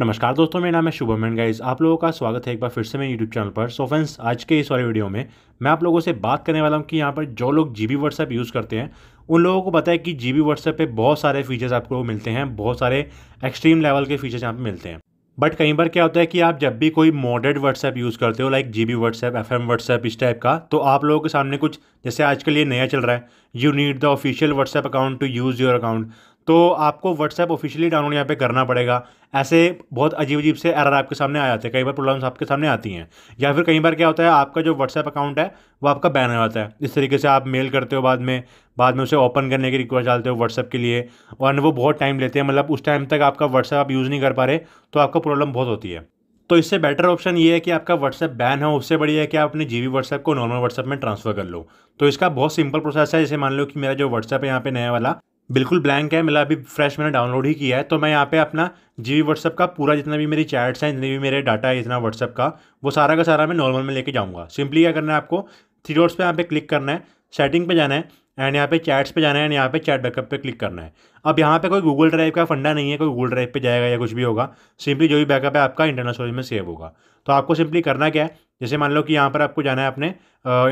नमस्कार दोस्तों मेरा नाम है शुभम एंड गाइज आप लोगों का स्वागत है एक बार फिर से मेरे यूट्यूब चैनल पर सो फ्रेंड्स आज के इस वाले वीडियो में मैं आप लोगों से बात करने वाला हूँ कि यहाँ पर जो लोग जी बी व्हाट्सएप यूज़ करते हैं उन लोगों को पता है कि जी बी व्हाट्सएप पर बहुत सारे फीचर्स आपको मिलते हैं बहुत सारे एक्सट्रीम लेवल के फीचर्स यहाँ पर मिलते हैं बट कई बार क्या होता है कि आप जब भी कोई मॉडर्ड व्हाट्सएप यूज़ करते हो like G B WhatsApp F M WhatsApp इस टाइप का तो आप लोगों के सामने कुछ जैसे आजकल ये नया चल रहा है you need the official WhatsApp account to use your account तो आपको व्हाट्सएप ऑफिशियली डाउनलोड यहाँ पे करना पड़ेगा ऐसे बहुत अजीब अजीब से एरर आपके सामने आ जाते हैं कई बार प्रॉब्लम्स आपके सामने आती हैं या फिर कई बार क्या होता है आपका जो व्हाट्सएप अकाउंट है वो आपका बैन हो जाता है इस तरीके से आप मेल करते हो बाद में बाद में उसे ओपन करने की रिक्वेस्ट डालते हो व्हाट्सएप के लिए और वो बहुत टाइम लेते हैं मतलब उस टाइम तक आपका व्हाट्सएप आप यूज़ नहीं कर पा रहे तो आपको प्रॉब्लम बहुत होती है तो इससे बेटर ऑप्शन ये है कि आपका व्हाट्सएप बैन हो उससे बढ़िया है कि आप अपने जीबी व्हाट्सएप को नॉर्मल व्हाट्सएप में ट्रांसफ़र कर लो तो इसका बहुत सिंपल प्रोसेस है जैसे मान लो कि मेरा जो व्हाट्सएप है यहाँ पे नया वाला बिल्कुल ब्लैंक है मतलब अभी फ्रेश मैंने डाउनलोड ही किया है तो मैं यहाँ पे अपना जी वी व्हाट्सअप का पूरा जितना भी मेरी चैट्स हैं जितने भी मेरे डाटा है जितना व्हाट्सअप का वो सारा का सारा मैं नॉर्मल में लेके जाऊँगा सिंपली क्या करना है आपको थ्री डॉट्स पे यहाँ पे क्लिक करना है सेटिंग पे जाना है एंड यहाँ पे चैट्स पे जाना है एंड यहाँ पे चैट बैकअप पे क्लिक करना है अब यहाँ पे कोई गूगल ड्राइव का फंडा नहीं है कोई गूगल ड्राइव पे जाएगा या कुछ भी होगा सिंपली जो भी बैकअप है आपका इंटरनल स्टोरेज में सेव होगा तो आपको सिंपली करना क्या है जैसे मान लो कि यहाँ पर आपको जाना है अपने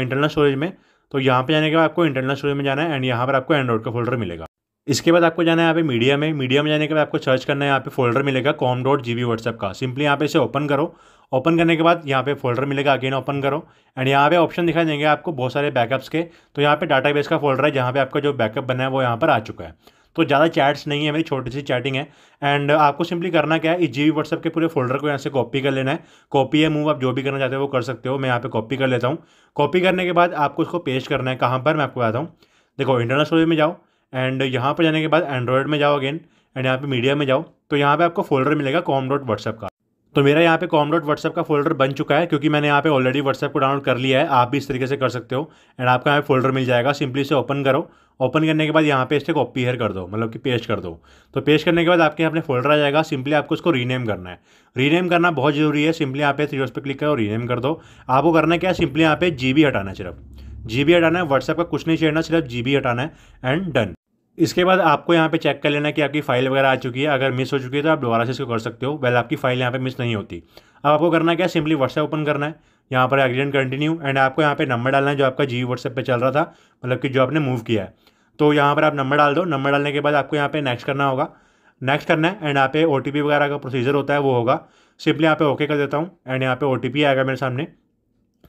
इंटरनल स्टोरेज में तो यहाँ पे जाने के बाद आपको इंटरनल स्टोरेज में जाना है एंड यहाँ पर आपको एंड्रॉइड का फोल्डर मिलेगा इसके बाद आपको जाना है यहाँ पे मीडिया में मीडिया में जाने के बाद आपको सर्च करना है यहाँ पे फोल्डर मिलेगा कॉम डॉट जी व्हाट्सएप का सिंपली यहाँ पे इसे ओपन करो ओपन करने के बाद यहाँ पे फोल्डर मिलेगा अगेन ओपन करो एंड यहाँ पे ऑप्शन दिखाई देंगे आपको बहुत सारे बैकअप्स के तो यहाँ पे डाटाबेस का फोल्डर है जहाँ पे आपका जो बैकअप बना है वो यहाँ पर आ चुका है तो ज़्यादा चैट्स नहीं है मेरी छोटी सी चैटिंग है एंड आपको सिंपली करना क्या है इस जी व्हाट्सअप के पूरे फोल्डर को यहाँ से कॉपी कर लेना है कॉपी है मूव आप जो भी करना चाहते हो वो कर सकते हो मैं यहाँ पर कॉपी कर लेता हूँ कॉपी करने के बाद आपको उसको पेस्ट करना है कहाँ पर मैं आपको बताता हूँ देखो इंटरनल स्टोरेज में जाओ एंड यहाँ पर जाने के बाद एंड्रॉयड में जाओ अगेन एंड यहाँ पे मीडिया में जाओ तो यहाँ पे आपको फोल्डर मिलेगा कॉम डॉट व्हाट्सअप का तो मेरा यहाँ पे कॉम डॉट व्हाट्सअप का फोल्डर बन चुका है क्योंकि मैंने यहाँ पे ऑलरेडी व्हाट्सअप को डाउनलोड कर लिया है आप भी इस तरीके से कर सकते हो एंड आपका यहाँ पे फोल्डर मिल जाएगा सिंपली से ओपन करो ओपन करने के बाद यहाँ पे इससे कॉपी हेयर कर दो मतलब कि पेस्ट कर दो तो पेस्ट करने के बाद आपके यहाँ अपने फोल्डर आ जाएगा सिंपली आपको उसको रीनेम करना है रीनेम करना बहुत जरूरी है सिंपली यहाँ पे थ्री पे क्लिक करो रीनेम कर दो आपको करना क्या है सिंपली यहाँ पे जी हटाना है सिर्फ जी हटाना है व्हाट्सएप का कुछ नहीं छेड़ना सिर्फ जी हटाना है एंड डन इसके बाद आपको यहाँ पे चेक कर लेना कि आपकी फाइल वगैरह आ चुकी है अगर मिस हो चुकी है तो आप दोबारा से इसको कर सकते हो वेल आपकी फाइल यहाँ पे मिस नहीं होती अब आपको करना क्या सिंपली व्हाट्सएप ओपन करना है यहाँ पर एग्रीडेंट कंटिन्यू एंड आपको यहाँ पे नंबर डालना है जो आपका जी व्हाट्सएप पर चल रहा था मतलब कि जो आपने मूव किया है तो यहाँ पर आप नंबर डाल दो नंबर डालने के बाद आपको यहाँ पे नेक्स्ट करना होगा नेक्स्ट करना है एंड यहाँ पे ओ वगैरह का प्रोसीजर होता है वो होगा सिंपली यहाँ पे ओके कर देता हूँ एंड यहाँ पे ओ आएगा मेरे सामने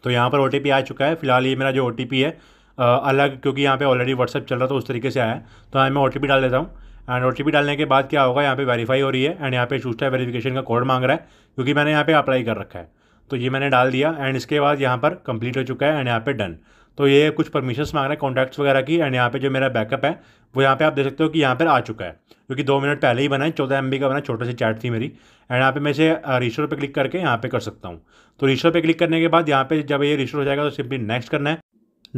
तो यहाँ पर ओ आ चुका है फिलहाल ये मेरा जो ओ है अलग क्योंकि यहाँ पे ऑलरेडी व्हाट्सअप चल रहा था उस तरीके से आया है तो यहाँ मैं ओ डाल देता हूँ एंड ओ डालने के बाद क्या होगा यहाँ पे वेरीफाई हो रही है एंड यहाँ पे शूस्टा वेरीफिकेशन का कोड मांग रहा है क्योंकि मैंने यहाँ पे अप्लाई कर रखा है तो ये मैंने डाल दिया एंड इसके बाद यहाँ पर कंप्लीट हो चुका है एंड यहाँ पे डन तो ये कुछ परमिशंस मांग रहा है कॉन्टैक्ट्स वगैरह की एंड यहाँ पे जो मेरा बैकअप है वो यहाँ पे आप देख सकते हो कि यहाँ पर आ चुका है क्योंकि दो मिनट पहले ही बना है चौदह एम का बना छोटा सी चैट थी मेरी एंड यहाँ पे मैं इसे रिश्वर पे क्लिक करके यहाँ पे कर सकता हूँ तो रिश्वर पे क्लिक करने के बाद यहाँ पे जब ये रिश्वर हो जाएगा तो सिंपली नेक्स्ट करना है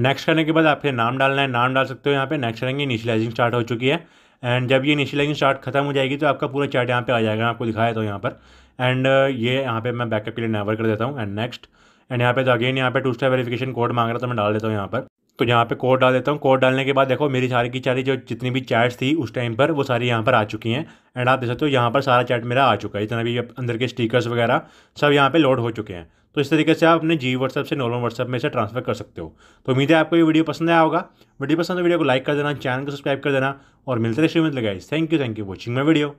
नेक्स्ट करने के बाद आपके नाम डालना है नाम डाल सकते हो यहाँ पे नेक्स्ट करेंगे इनिशियलाइजिंग स्टार्ट हो चुकी है एंड जब ये इनिशियलाइजिंग स्टार्ट खत्म हो जाएगी तो आपका पूरा चार्ट यहाँ पे आ जाएगा आपको दिखाया तो यहाँ पर एंड uh, ये यहाँ पे मैं बैकअप के लिए नेवर कर देता हूँ एंड नेक्स्ट एंड यहाँ पे तो अगेन यहाँ पे टू स्टार वेरीफिकेशन कोड मांग रहा था तो मैं डाल देता हूँ यहाँ पर तो यहाँ पे कोड डाल देता हूँ कोड डालने के बाद देखो मेरी सारी की सारी जो जितनी भी चैट्स थी उस टाइम पर वो सारी यहाँ पर आ चुकी हैं एंड आप देख सकते हो यहाँ पर सारा चैट मेरा आ चुका है जितना भी अंदर के स्टिकर्स वगैरह सब यहाँ पे लोड हो चुके हैं तो इस तरीके से आप अपने जी व्हाट्सएप से नॉर्मल व्हाट्सएप में से ट्रांसफर कर सकते हो तो उम्मीद है आपको ये वीडियो पसंद आया होगा वीडियो पसंद है तो वीडियो को लाइक कर देना चैनल को सब्सक्राइब कर देना और मिलते रहे श्रीमत लगाइए thank you thank you watching my video